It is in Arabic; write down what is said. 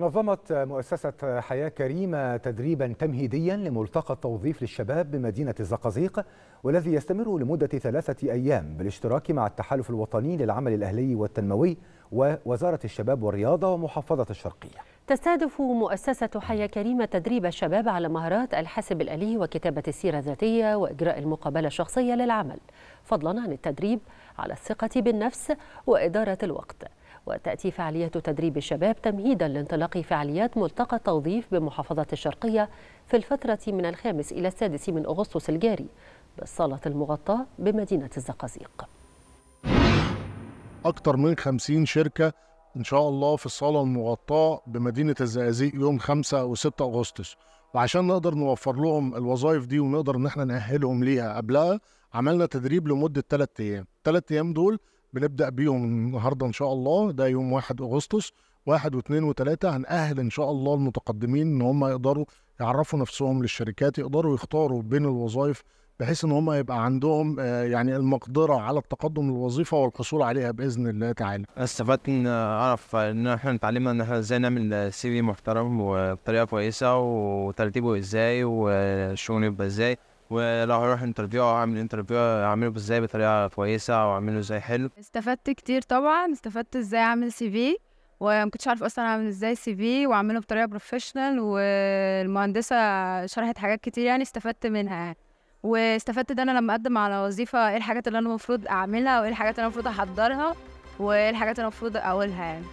نظمت مؤسسة حياة كريمة تدريبا تمهيديا لملتقى التوظيف للشباب بمدينة الزقازيق والذي يستمر لمدة ثلاثة أيام بالاشتراك مع التحالف الوطني للعمل الأهلي والتنموي ووزارة الشباب والرياضة ومحافظة الشرقية تستهدف مؤسسة حياة كريمة تدريب الشباب على مهارات الحاسب الآلي وكتابة السيرة الذاتية وإجراء المقابلة الشخصية للعمل فضلا عن التدريب على الثقة بالنفس وإدارة الوقت وتأتي فعالية تدريب الشباب تمهيدا لانطلاق فعاليات ملتقى التوظيف بمحافظة الشرقية في الفترة من الخامس إلى السادس من أغسطس الجاري بالصالة المغطاة بمدينة الزقازيق أكثر من 50 شركة إن شاء الله في الصالة المغطاة بمدينة الزقازيق يوم 5 و 6 أغسطس وعشان نقدر نوفر لهم الوظائف دي ونقدر إن احنا نأهلهم ليها قبلها عملنا تدريب لمدة 3 أيام، 3 أيام دول بنبدا بيهم النهارده ان شاء الله ده يوم 1 اغسطس واحد واثنين وثلاثة هنأهل إن شاء الله المتقدمين إن هم يقدروا يعرفوا نفسهم للشركات يقدروا يختاروا بين الوظائف بحيث إن هم يبقى عندهم آه، يعني المقدرة على التقدم للوظيفة والحصول عليها بإذن الله تعالى. استفدت إن أعرف إن إحنا اتعلمنا إن إحنا إزاي نعمل سي في محترم وبطريقة كويسة وترتيبه إزاي والشغل يبقى إزاي. ولو هروح انترفيو او هعمل انترفيو اعمله ازاي بطريقه كويسه او اعمله ازاي حلو استفدت كتير طبعا استفدت ازاي اعمل سي في وما كنتش عارف اصلا اعمل ازاي سي في واعمله بطريقه بروفيشنال والمهندسه شرحت حاجات كتير يعني استفدت منها يعني واستفدت ان انا لما اقدم على وظيفه ايه الحاجات اللي انا المفروض اعملها وايه الحاجات اللي انا المفروض احضرها وايه الحاجات اللي المفروض اقولها يعني